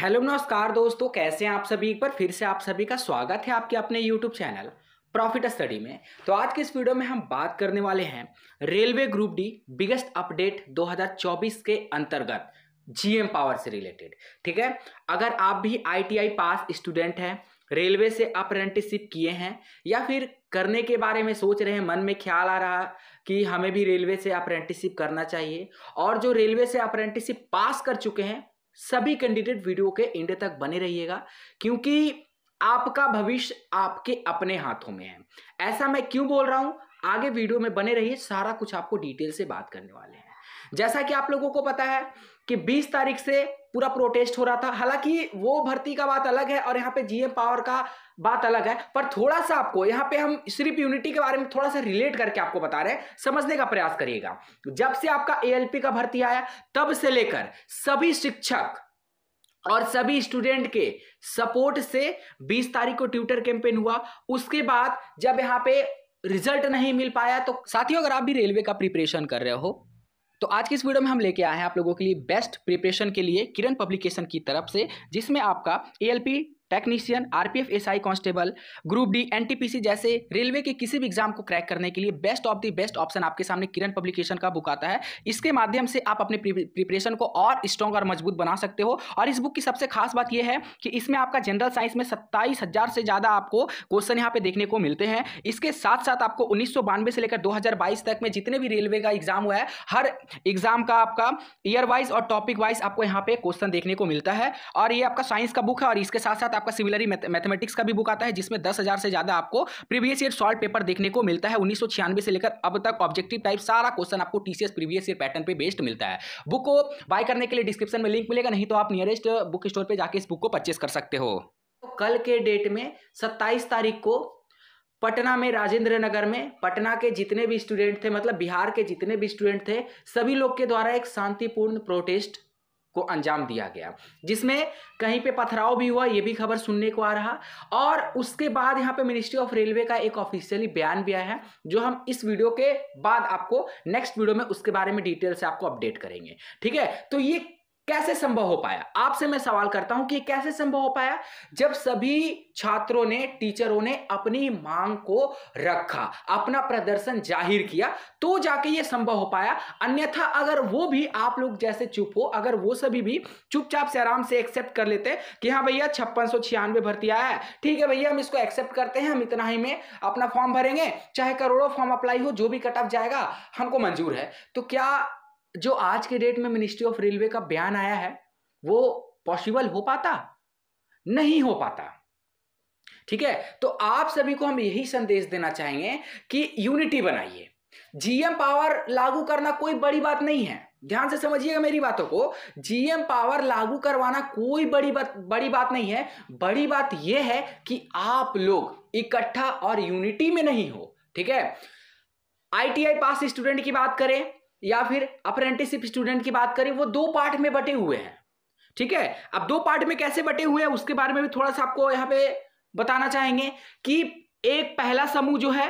hello नमस्कार दोस्तों कैसे हैं आप सभी एक बार फिर से आप सभी का स्वागत है आपके अपने यूट्यूब चैनल प्रॉफिट स्टडी में तो आज के इस वीडियो में हम बात करने वाले हैं railway group D biggest update 2024 के अंतर्गत जीएम पावर से रिलेटेड ठीक है अगर आप भी आईटीआई पास स्टूडेंट हैं रेलवे से अप्रेंटिसिप किए हैं या फिर करने के बारे में सोच रहे हैं मन में ख्याल आ रहा कि हमें भी रेलवे से अप्रेंटिसिप करना चाहिए और जो रेलवे से अप्रेंटिसिप पास कर चुके हैं सभी कैंडिडेट वीडियो के एंड तक बने रहिएगा क्योंकि आपका भविष्य आपके अपने हाथों में है ऐसा मैं क्यों बोल रहा हूं आगे वीडियो में बने रहिए सारा कुछ आपको डिटेल से बात करने वाले हैं जैसा कि आप लोगों को पता है कि 20 तारीख से पूरा प्रोटेस्ट हो रहा था हालांकि वो भर्ती का बात अलग है और यहाँ पे जीएम पावर का बात अलग है पर थोड़ा सा आपको यहाँ पे हम सिर्फ यूनिटी के बारे में थोड़ा सा रिलेट करके आपको बता रहे हैं समझने का प्रयास करिएगा जब से आपका एएलपी का भर्ती आया तब से लेकर सभी शिक्षक और सभी स्टूडेंट के सपोर्ट से 20 तारीख को ट्विटर कैंपेन हुआ उसके बाद जब यहाँ पे रिजल्ट नहीं मिल पाया तो साथियों अगर आप भी रेलवे का प्रिपरेशन कर रहे हो तो आज की इस वीडियो में हम लेके आए हैं आप लोगों के लिए बेस्ट प्रिपरेशन के लिए किरण पब्लिकेशन की तरफ से जिसमें आपका A technician RPF SI constable group D NTPC जैसे रेलवे के किसी भी एग्जाम को क्रैक करने के लिए best of the best option आपके सामने किरण पब्लिकेशन का बुक आता है इसके माध्यम से आप अपने प्रिपरेशन को और स्ट्रॉन्ग और मजबूत बना सकते हो और इस बुक की सबसे खास बात यह है कि इसमें आपका जनरल साइंस में सत्ताईस से ज़्यादा आपको क्वेश्चन यहाँ पे देखने को मिलते हैं इसके साथ साथ आपको उन्नीस से लेकर बाईस तक में जितने भी रेलवे का एग्जाम हुआ है हर एग्जाम का आपका ईयर वाइज और टॉपिक वाइज आपको यहाँ पे क्वेश्चन देखने को मिलता है और ये आपका साइंस का बुक है और इसके साथ साथ आपका सिमिलरी मैथमेटिक्स का भी बुक आता है जिसमें दस हज़ार से ज़्यादा आपको प्रीवियस ईयर सॉल्व पेपर देखने को मिलता है उन्नीस से लेकर अब तक ऑब्जेक्टिव टाइप सारा क्वेश्चन आपको टीसीएस प्रीवियस ईयर पैटर्न पर बेस्ड मिलता है बुक को बाय करने के लिए डिस्क्रिप्शन में लिंक मिलेगा नहीं तो आप नियरेस्ट बुक स्टोर पर जाकर इस बुक को परचेस कर सकते हो तो कल के डेट में सत्ताईस तारीख को पटना में राजेंद्र नगर में पटना के जितने भी स्टूडेंट थे मतलब बिहार के जितने भी स्टूडेंट थे सभी लोग के द्वारा एक शांतिपूर्ण प्रोटेस्ट को अंजाम दिया गया जिसमें कहीं पे पथराव भी हुआ ये भी खबर सुनने को आ रहा और उसके बाद यहाँ पे मिनिस्ट्री ऑफ रेलवे का एक ऑफिशियली बयान भी आया है जो हम इस वीडियो के बाद आपको नेक्स्ट वीडियो में उसके बारे में डिटेल से आपको अपडेट करेंगे ठीक है तो ये कैसे संभव हो पाया आपसे मैं सवाल करता हूं कि कैसे संभव हो पाया जब सभी छात्रों ने टीचरों ने अपनी मांग को रखा अपना प्रदर्शन जाहिर किया तो जाके ये संभव हो पाया अन्यथा अगर वो भी आप लोग जैसे चुप हो अगर वो सभी भी चुपचाप से आराम से एक्सेप्ट कर लेते कि हाँ भैया छप्पन सौ छियानवे भर्ती आया है ठीक है भैया हम इसको एक्सेप्ट करते हैं हम इतना ही में अपना फॉर्म भरेंगे चाहे करोड़ों फॉर्म अप्लाई हो जो भी कट ऑफ जाएगा हमको मंजूर है तो क्या जो आज के डेट में मिनिस्ट्री ऑफ रेलवे का बयान आया है वो पॉसिबल हो पाता नहीं हो पाता ठीक है तो आप सभी को हम यही संदेश देना चाहेंगे कि यूनिटी बनाइए जीएम पावर लागू करना कोई बड़ी बात नहीं है ध्यान से समझिएगा मेरी बातों को जीएम पावर लागू करवाना कोई बड़ी बात बड़ी बात नहीं है बड़ी बात यह है कि आप लोग इकट्ठा और यूनिटी में नहीं हो ठीक है आईटीआई पास स्टूडेंट की बात करें या फिर अप्रेंटिसिप स्टूडेंट की बात करें वो दो पार्ट में बटे हुए हैं ठीक है अब दो पार्ट में कैसे बटे हुए हैं उसके बारे में भी थोड़ा सा आपको यहाँ पे बताना चाहेंगे कि एक पहला समूह जो है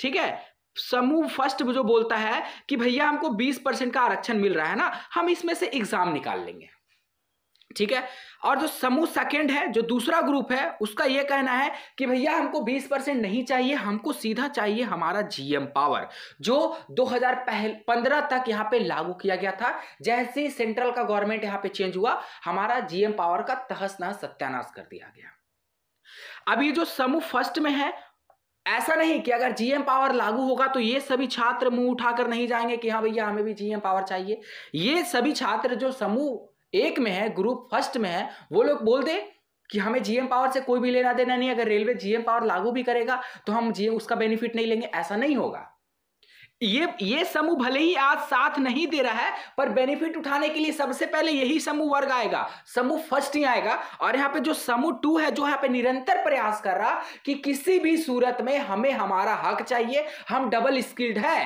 ठीक है समूह फर्स्ट जो बोलता है कि भैया हमको 20 परसेंट का आरक्षण मिल रहा है ना हम इसमें से एग्जाम निकाल लेंगे ठीक है और जो समूह सेकंड है जो दूसरा ग्रुप है उसका यह कहना है कि भैया हमको 20 परसेंट नहीं चाहिए हमको सीधा चाहिए हमारा जीएम पावर जो 2015 तक यहाँ पे लागू किया गया था जैसे ही सेंट्रल का गवर्नमेंट यहाँ पे चेंज हुआ हमारा जीएम पावर का तहस नहस सत्यानाश कर दिया गया अब ये जो समूह फर्स्ट में है ऐसा नहीं कि अगर जीएम पावर लागू होगा तो ये सभी छात्र मुंह उठाकर नहीं जाएंगे कि हाँ भैया हमें भी जीएम पावर चाहिए ये सभी छात्र जो समूह एक में है ग्रुप फर्स्ट में है वो लोग बोल दे कि हमें जीएम पावर से कोई भी लेना देना नहीं अगर रेलवे जीएम पावर लागू भी करेगा तो हम जीएम उसका बेनिफिट नहीं लेंगे ऐसा नहीं होगा ये ये समूह भले ही आज साथ नहीं दे रहा है पर बेनिफिट उठाने के लिए सबसे पहले यही समूह वर्ग आएगा समूह फर्स्ट ही आएगा और यहाँ पे जो समूह टू है जो यहाँ पे निरंतर प्रयास कर रहा कि किसी भी सूरत में हमें हमारा हक चाहिए हम डबल स्किल्ड है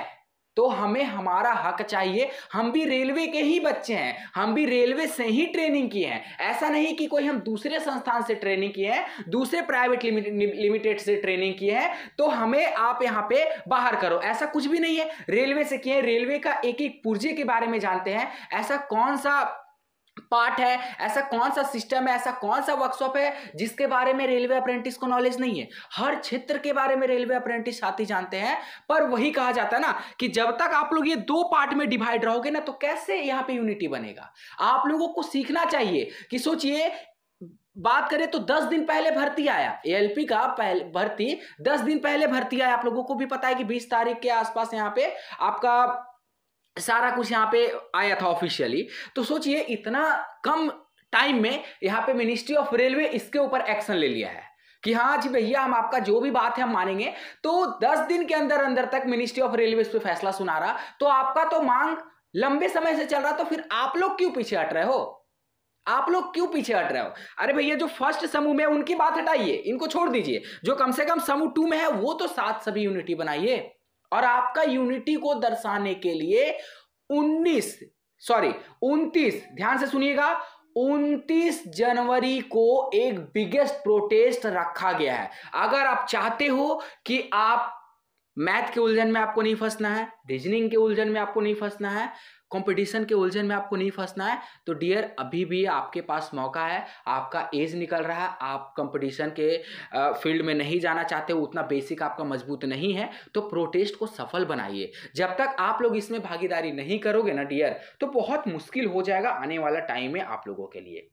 तो हमें हमारा हक चाहिए हम भी रेलवे के ही बच्चे हैं हम भी रेलवे से ही ट्रेनिंग किए हैं ऐसा नहीं कि कोई हम दूसरे संस्थान से ट्रेनिंग किए हैं दूसरे प्राइवेट लिमिटेड से ट्रेनिंग किए हैं तो हमें आप यहाँ पे बाहर करो ऐसा कुछ भी नहीं है रेलवे से किए रेलवे का एक एक पुर्जे के बारे में जानते हैं ऐसा कौन सा पार्ट है ऐसा कौन सा सिस्टम है ऐसा कौन सा वर्कशॉप है जिसके बारे में रेलवे अप्रेंटिस को नॉलेज नहीं है हर क्षेत्र के बारे में रेलवे अप्रेंटिस साथी जानते हैं पर वही कहा जाता है ना कि जब तक आप लोग ये दो पार्ट में डिवाइड रहोगे ना तो कैसे यहाँ पे यूनिटी बनेगा आप लोगों को सीखना चाहिए कि सोचिए बात करें तो दस दिन पहले भर्ती आया पी का पहले भर्ती दस दिन पहले भर्ती आया आप लोगों को भी पता है कि बीस तारीख के आसपास यहाँ पे आपका सारा कुछ यहाँ पे आया था ऑफिशियली तो सोचिए इतना कम टाइम में यहाँ पे मिनिस्ट्री ऑफ रेलवे इसके ऊपर एक्शन ले लिया है कि हाँ जी भैया हम आपका जो भी बात है हम मानेंगे तो 10 दिन के अंदर अंदर तक मिनिस्ट्री ऑफ रेलवे इस पर फैसला सुना रहा तो आपका तो मांग लंबे समय से चल रहा तो फिर आप लोग क्यों पीछे हट रहे हो आप लोग क्यों पीछे हट रहे हो अरे भैया जो फर्स्ट समूह में उनकी बात हटाइए इनको छोड़ दीजिए जो कम से कम समूह टू में है वो तो सात सभी यूनिटी बनाइए और आपका यूनिटी को दर्शाने के लिए 19 सॉरी 29 ध्यान से सुनिएगा 29 जनवरी को एक बिगेस्ट प्रोटेस्ट रखा गया है अगर आप चाहते हो कि आप मैथ के उलझन में आपको नहीं फंसना है रीजनिंग के उलझन में आपको नहीं फंसना है कंपटीशन के उलझन में आपको नहीं फंसना है तो डियर अभी भी आपके पास मौका है आपका एज निकल रहा है आप कंपटीशन के फील्ड में नहीं जाना चाहते उतना बेसिक आपका मजबूत नहीं है तो प्रोटेस्ट को सफल बनाइए जब तक आप लोग इसमें भागीदारी नहीं करोगे ना डियर तो बहुत मुश्किल हो जाएगा आने वाला टाइम में आप लोगों के लिए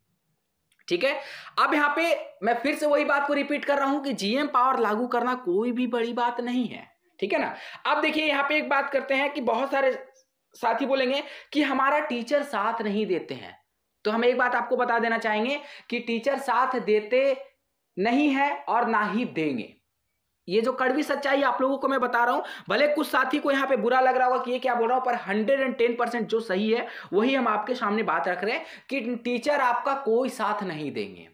ठीक है अब यहाँ पे मैं फिर से वही बात को रिपीट कर रहा हूं कि जीएम पावर लागू करना कोई भी बड़ी बात नहीं है ठीक है ना अब देखिए यहाँ पे एक बात करते हैं कि बहुत सारे साथी बोलेंगे कि हमारा टीचर साथ नहीं देते हैं तो हम एक बात आपको बता देना चाहेंगे कि टीचर साथ देते नहीं है और ना ही देंगे ये जो कड़वी सच्चाई आप लोगों को मैं बता रहा हूं भले कुछ साथी को यहां पे बुरा लग रहा होगा कि ये क्या बोल रहा हूं पर हंड्रेड एंड टेन परसेंट जो सही है वही हम आपके सामने बात रख रहे हैं कि टीचर आपका कोई साथ नहीं देंगे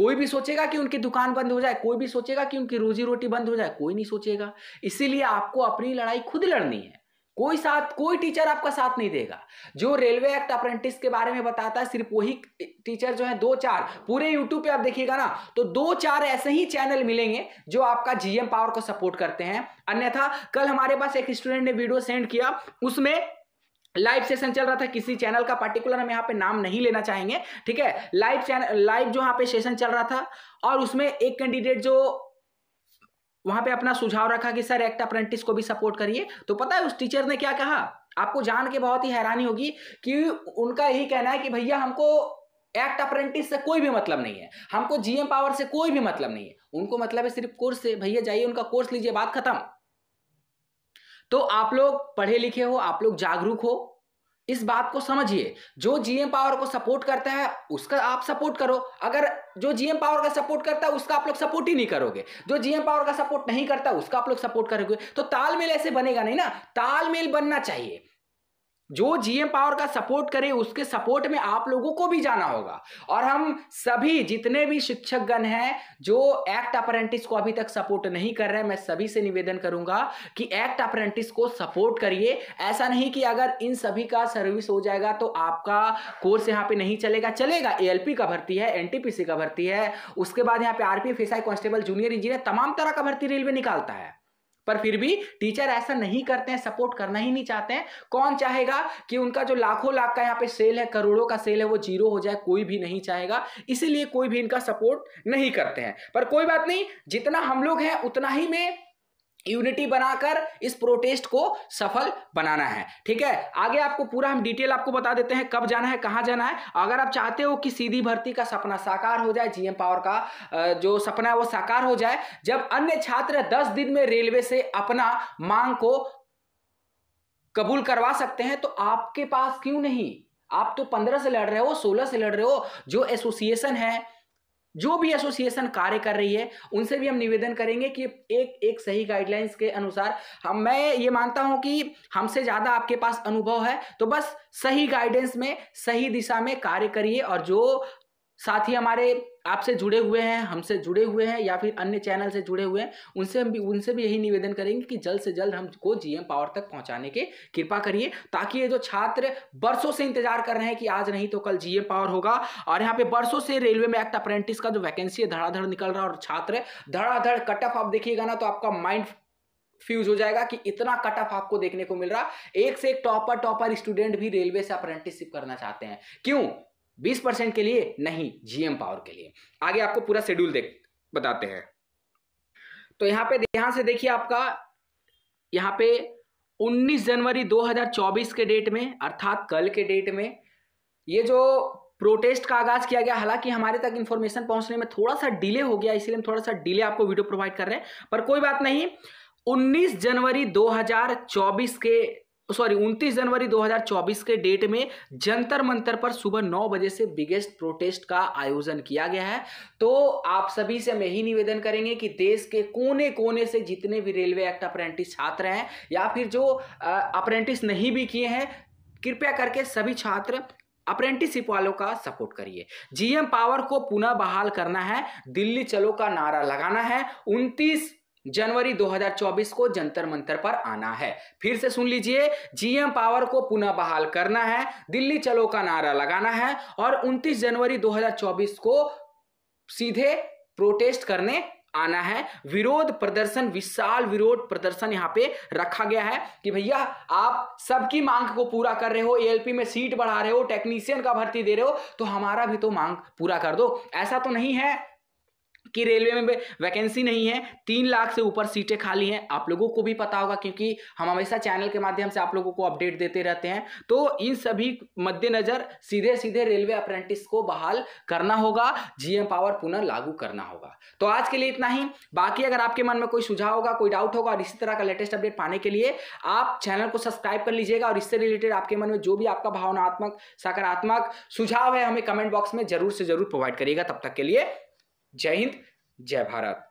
कोई भी सोचेगा कि उनकी दुकान बंद हो जाए कोई भी सोचेगा कि उनकी रोजी रोटी बंद हो जाए कोई नहीं सोचेगा इसीलिए आपको अपनी लड़ाई खुद लड़नी है कोई साथ कोई टीचर आपका साथ नहीं देगा जो रेलवे एक्ट अप्रेंटिस के बारे में बताता है सिर्फ वही टीचर जो है दो चार पूरे यूट्यूब पे आप देखिएगा ना तो दो चार ऐसे ही चैनल मिलेंगे जो आपका जीएम पावर को सपोर्ट करते हैं अन्यथा कल हमारे पास एक स्टूडेंट ने वीडियो सेंड किया उसमें लाइव सेशन चल रहा था किसी चैनल का पर्टिकुलर हम यहाँ पे नाम नहीं लेना चाहेंगे ठीक है लाइव चैनल लाइव जो यहाँ पे सेशन चल रहा था और उसमें एक कैंडिडेट जो वहां पे अपना सुझाव रखा कि सर एक्ट अप्रेंटिस को भी सपोर्ट करिए तो पता है उस टीचर ने क्या कहा आपको जान के बहुत ही हैरानी होगी कि उनका यही कहना है कि भैया हमको एक्ट अप्रेंटिस से कोई भी मतलब नहीं है हमको जीएम पावर से कोई भी मतलब नहीं है उनको मतलब है सिर्फ कोर्स से भैया जाइए उनका कोर्स लीजिए बात खत्म तो आप लोग पढ़े लिखे हो आप लोग जागरूक हो इस बात को समझिए जो जीएम पावर को सपोर्ट करता है उसका आप सपोर्ट करो अगर जो जीएम पावर का सपोर्ट करता है उसका आप लोग सपोर्ट ही नहीं करोगे जो जीएम पावर का सपोर्ट नहीं करता उसका आप लोग सपोर्ट करोगे तो तालमेल ऐसे बनेगा नहीं ना तालमेल बनना चाहिए जो जीएम पावर का सपोर्ट करे उसके सपोर्ट में आप लोगों को भी जाना होगा और हम सभी जितने भी शिक्षकगण हैं जो एक्ट अप्रेंटिस को अभी तक सपोर्ट नहीं कर रहे मैं सभी से निवेदन करूंगा कि एक्ट अप्रेंटिस को सपोर्ट करिए ऐसा नहीं कि अगर इन सभी का सर्विस हो जाएगा तो आपका कोर्स यहाँ पे नहीं चलेगा चलेगा ए का भर्ती है एन का भर्ती है उसके बाद यहाँ पे R S constable junior engineer तमाम तरह का भर्ती रेलवे निकालता है पर फिर भी टीचर ऐसा नहीं करते हैं सपोर्ट करना ही नहीं चाहते हैं कौन चाहेगा कि उनका जो लाखों लाख का यहाँ पे सेल है करोड़ों का सेल है वो जीरो हो जाए कोई भी नहीं चाहेगा इसीलिए कोई भी इनका सपोर्ट नहीं करते हैं पर कोई बात नहीं जितना हम लोग हैं उतना ही में यूनिटी बनाकर इस प्रोटेस्ट को सफल बनाना है ठीक है आगे आपको पूरा हम डिटेल आपको बता देते हैं कब जाना है कहाँ जाना है अगर आप चाहते हो कि सीधी भर्ती का सपना साकार हो जाए जीएम पावर का जो सपना है वो साकार हो जाए जब अन्य छात्र दस दिन में रेलवे से अपना मांग को कबूल करवा सकते हैं तो आपके पास क्यों नहीं आप तो पंद्रह से लड़ रहे हो सोलह से लड़ रहे हो जो एसोसिएशन है जो भी एसोसिएशन कार्य कर रही है उनसे भी हम निवेदन करेंगे कि एक एक सही गाइडलाइंस के अनुसार हम मैं ये मानता हूं कि हमसे ज़्यादा आपके पास अनुभव है तो बस सही गाइडेंस में सही दिशा में कार्य करिए और जो साथी हमारे आपसे जुड़े हुए हैं हमसे जुड़े हुए हैं या फिर अन्य चैनल से जुड़े हुए हैं उनसे हम भी उनसे भी यही निवेदन करेंगे कि जल्द से जल्द हमको जीएम पावर तक पहुंचाने के कृपा करिए ताकि ये जो छात्र बरसों से इंतजार कर रहे हैं कि आज नहीं तो कल जीएम पावर होगा और यहाँ पे बरसों से रेलवे में एक्ट अप्रेंटिस का जो वैकेंसी है धड़ाधड़ निकल रहा है और छात्र धड़ाधड़ कट ऑफ आप देखिएगा ना तो आपका माइंड फ्यूज हो जाएगा कि इतना कट ऑफ आपको देखने को मिल रहा एक से एक टॉपर टॉपर स्टूडेंट भी रेलवे से अप्रेंटिसशिप करना चाहते हैं क्यों बीस परसेंट के लिए नहीं जीएम पावर के लिए आगे आपको पूरा शेड्यूल देख बताते हैं तो यहाँ पे ध्यान से देखिए आपका यहाँ पे 19 जनवरी 2024 के डेट में अर्थात कल के डेट में ये जो प्रोटेस्ट का आगाज किया गया हालांकि हमारे तक इन्फॉर्मेशन पहुंचने में थोड़ा सा डिले हो गया इसलिए हम थोड़ा सा डिले आपको वीडियो प्रोवाइड कर रहे हैं पर कोई बात नहीं 19 जनवरी 2024 के सॉरी 29 जनवरी 2024 के डेट में जंतर मंतर पर सुबह 9 बजे से बिगेस्ट प्रोटेस्ट का आयोजन किया गया है तो आप सभी से हम यही निवेदन करेंगे कि देश के कोने कोने से जितने भी रेलवे एक्ट अप्रेंटिस छात्र हैं या फिर जो अप्रेंटिस नहीं भी किए हैं कृपया करके सभी छात्र अप्रेंटिसिप वालों का सपोर्ट करिए जीएम पावर को पुनः बहाल करना है दिल्ली चलो का नारा लगाना है जनवरी 2024 को जंतर मंतर पर आना है फिर से सुन लीजिए जीएम पावर को पुनः बहाल करना है दिल्ली चलो का नारा लगाना है और 29 जनवरी 2024 को सीधे प्रोटेस्ट करने आना है विरोध प्रदर्शन विशाल विरोध प्रदर्शन यहाँ पे रखा गया है कि भैया आप सबकी मांग को पूरा कर रहे हो एएलपी में सीट बढ़ा रहे हो टेक्नीशियन का भर्ती दे रहे हो तो हमारा भी तो मांग पूरा कर दो ऐसा तो नहीं है कि रेलवे में वैकेंसी नहीं है तीन लाख से ऊपर सीटें खाली हैं आप लोगों को भी पता होगा क्योंकि हम हमेशा चैनल के माध्यम से आप लोगों को अपडेट देते रहते हैं तो इन सभी मद्देनज़र सीधे सीधे रेलवे अप्रेंटिस को बहाल करना होगा जीएम पावर पुनः लागू करना होगा तो आज के लिए इतना ही बाकी अगर आपके मन में कोई सुझाव होगा कोई डाउट होगा और इसी तरह का लेटेस्ट अपडेट पाने के लिए आप चैनल को सब्सक्राइब कर लीजिएगा और इससे रिलेटेड आपके मन में जो भी आपका भावनात्मक सकारात्मक सुझाव है हमें कमेंट बॉक्स में जरूर से जरूर प्रोवाइड करिएगा तब तक के लिए जय हिंद जय भारत